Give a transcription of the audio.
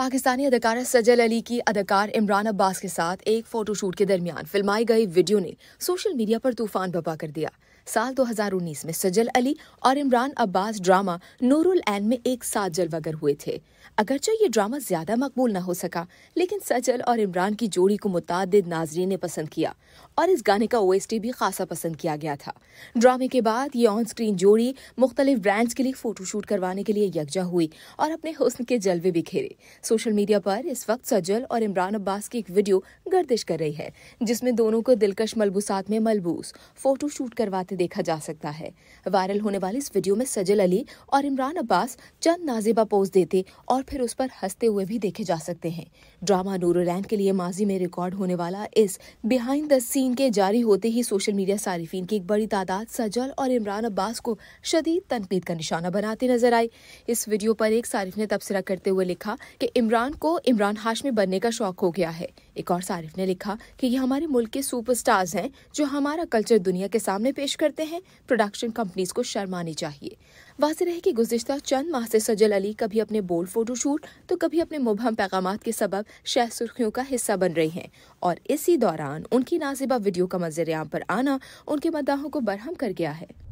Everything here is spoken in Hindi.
पाकिस्तानी अदाकारा सजल अली की अदाकार इमरान अब्बास के साथ एक फोटोशूट के दरमियान फिल्माई गई वीडियो ने सोशल मीडिया पर तूफान बपा कर दिया साल 2019 में सजल अली और इमरान अब्बास ड्रामा नूरुल एन में एक साथ जलवागर हुए थे अगरचे ये ड्रामा ज्यादा मकबूल न हो सका लेकिन सजल और इमरान की जोड़ी को मुतद नाजरीन ने पसंद किया और इस गाने का ओएसटी भी खासा पसंद किया गया था ड्रामे के बाद ये ऑन स्क्रीन जोड़ी मुख्तलिफ ब्रांड्स के लिए फोटोशूट करवाने के लिए यकजा हुई और अपने हुस्न के जलवे बिखेरे सोशल मीडिया पर इस वक्त सजल और इमरान अब्बास की एक वीडियो गर्दिश कर रही है जिसमें दोनों को दिलकश मलबूसात में मलबूस फोटोशूट करवाते देखा जा सकता है वायरल होने वाली इस वीडियो में सजल अली और इमरान अब्बास चंद नाजेबा पोज देते और फिर उस पर हंसते हुए भी देखे जा सकते हैं ड्रामा नूरोलैंड के लिए माजी में रिकॉर्ड होने वाला इस बिहाइंड द सीन के जारी होते ही सोशल मीडिया सार्फिन की एक बड़ी तादाद सजल और इमरान अब्बास को शदीद तनकीद का निशाना बनाते नजर आई इस वीडियो पर एक सारिफ ने तबसरा करते हुए लिखा कि इमरान को इमरान हाशमी बनने का शौक हो गया है एक और सारिफ ने लिखा कि ये हमारे मुल्क के सुपरस्टार्स हैं जो हमारा कल्चर दुनिया के सामने पेश कर करते हैं प्रोडक्शन कंपनीज को शर्मानी चाहिए वाज रहे कि गुजश्ता चंद माह से सजल अली कभी अपने बोल्ड फोटोशूट तो कभी अपने मुबहम पैगाम के सबब शह सुर्खियों का हिस्सा बन रही हैं और इसी दौरान उनकी नाजिबा वीडियो का मजर पर आना उनके मदाहों को बरहम कर गया है